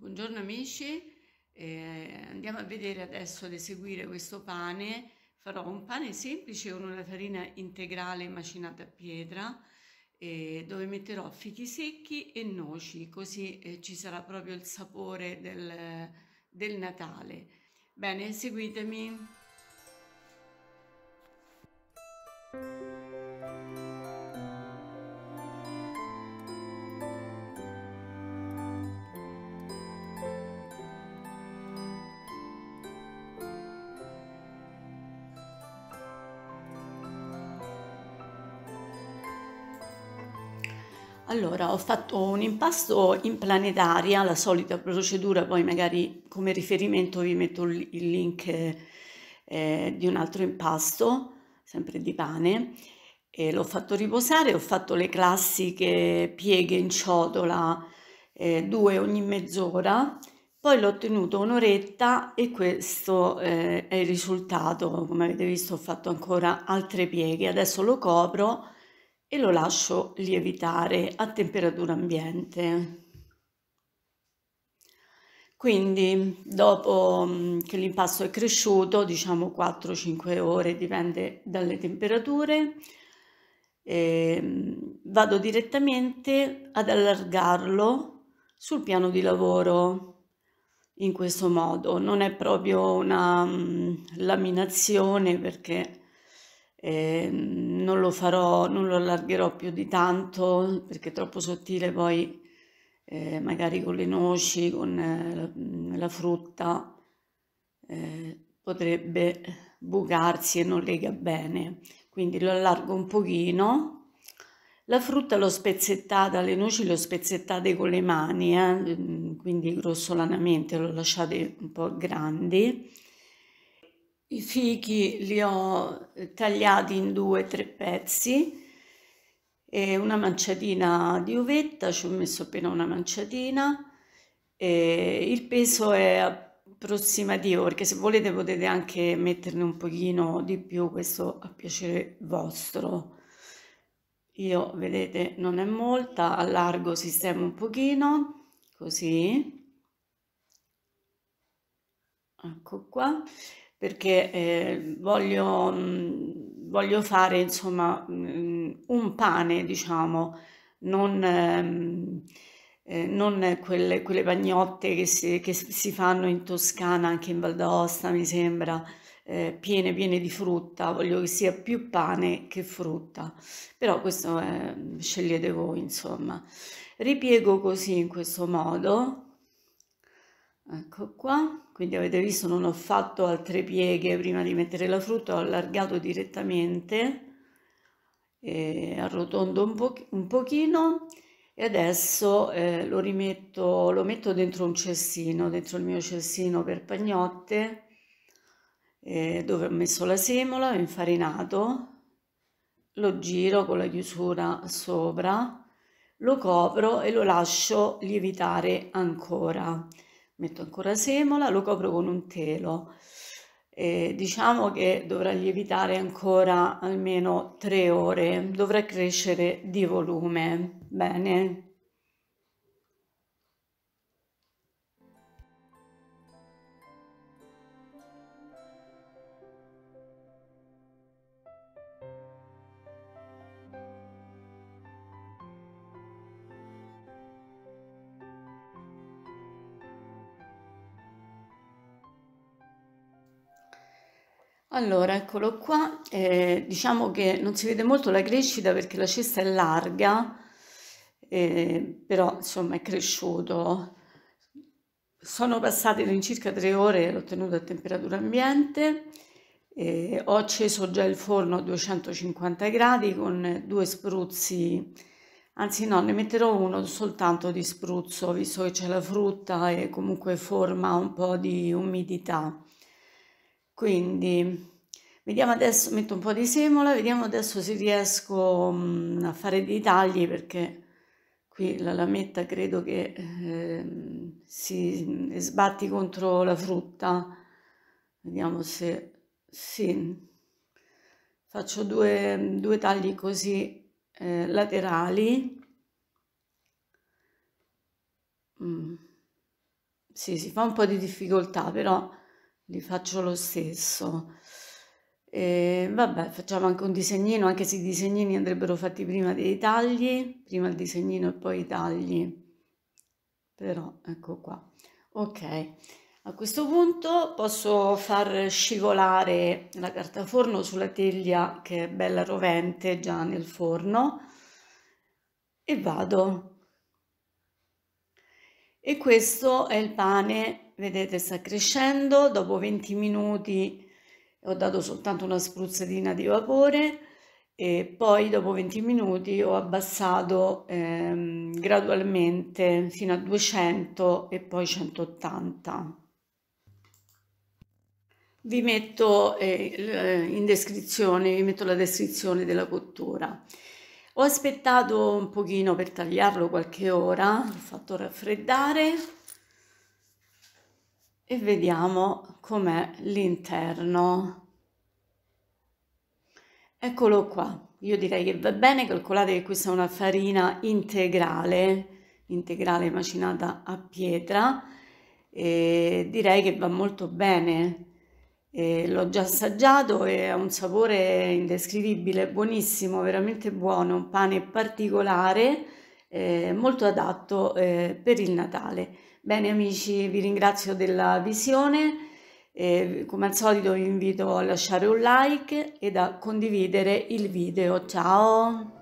Buongiorno amici, eh, andiamo a vedere adesso ad eseguire questo pane. Farò un pane semplice con una farina integrale macinata a pietra eh, dove metterò fichi secchi e noci, così eh, ci sarà proprio il sapore del, del Natale. Bene, seguitemi. Allora, ho fatto un impasto in planetaria, la solita procedura, poi magari come riferimento vi metto il link eh, di un altro impasto, sempre di pane, l'ho fatto riposare, ho fatto le classiche pieghe in ciotola, eh, due ogni mezz'ora, poi l'ho tenuto un'oretta e questo eh, è il risultato, come avete visto ho fatto ancora altre pieghe, adesso lo copro e lo lascio lievitare a temperatura ambiente. Quindi dopo mm, che l'impasto è cresciuto, diciamo 4-5 ore, dipende dalle temperature, ehm, vado direttamente ad allargarlo sul piano di lavoro in questo modo. Non è proprio una mm, laminazione perché eh, non lo farò, non lo allargherò più di tanto perché è troppo sottile poi eh, magari con le noci, con eh, la, mm, la, frutta eh, potrebbe bucarsi e non lega bene quindi lo allargo un pochino la frutta l'ho spezzettata, le noci le ho spezzettate con le mani eh, mm, quindi grossolanamente le ho lasciate un po' grandi i fichi li ho eh, tagliati in due o tre pezzi e una manciatina di uvetta, ci ho messo appena una manciatina e il peso è approssimativo perché se volete potete anche metterne un pochino di più, questo a piacere vostro. Io, vedete, non è molta, allargo largo sistemo un pochino, così. Ecco qua perché eh, voglio, mh, voglio, fare insomma mh, un pane, diciamo, non, ehm, eh, non quelle, quelle, pagnotte che si, che si, fanno in Toscana, anche in Val d'Aosta mi sembra, eh, piene piene di frutta, voglio che sia più pane che frutta, però questo eh, scegliete voi insomma. Ripiego così in questo modo ecco qua quindi avete visto non ho fatto altre pieghe prima di mettere la frutta ho allargato direttamente arrotondo un, po un pochino e adesso eh, lo rimetto lo metto dentro un cestino dentro il mio cestino per pagnotte eh, dove ho messo la semola ho infarinato lo giro con la chiusura sopra lo copro e lo lascio lievitare ancora metto ancora semola, lo copro con un telo. E diciamo che dovrà lievitare ancora almeno tre ore, dovrà crescere di volume. Bene, Allora, eccolo qua, eh, diciamo che non si vede molto la crescita perché la cesta è larga, eh, però insomma è cresciuto. Sono passate all'incirca tre ore, e l'ho tenuto a temperatura ambiente, eh, ho acceso già il forno a 250 gradi con due spruzzi, anzi no, ne metterò uno soltanto di spruzzo, visto che c'è la frutta e comunque forma un po' di umidità. Quindi vediamo adesso, metto un po' di semola, vediamo adesso se riesco mh, mm, a fare dei tagli perché qui la lametta credo che eh, si sbatti contro la frutta. Vediamo se... sì, faccio due, due tagli così eh, laterali. Mm. Sì, si fa un po' di difficoltà, però li faccio lo stesso. E vabbè, facciamo anche un disegnino, anche se i disegnini andrebbero fatti prima dei tagli, prima il disegnino e poi i tagli. Però ecco qua. Ok, a questo punto posso far scivolare la carta forno sulla teglia che è bella rovente già nel forno e vado. E questo è il pane vedete sta crescendo, dopo 20 minuti ho dato soltanto una spruzzatina di vapore e poi dopo 20 minuti ho abbassato ehm, gradualmente fino a 200 e poi 180. Vi metto eh, in descrizione, vi metto la descrizione della cottura. Ho aspettato un pochino per tagliarlo qualche ora, ho fatto raffreddare e vediamo com'è l'interno. Eccolo qua. Io direi che va bene, calcolate che questa è una farina integrale, integrale macinata a pietra, e direi che va molto bene. L'ho già assaggiato e ha un sapore indescrivibile, buonissimo, veramente buono, un pane particolare, eh, molto adatto eh, per il Natale. Bene amici, vi ringrazio della visione. E come al solito vi invito a lasciare un like e a condividere il video. Ciao!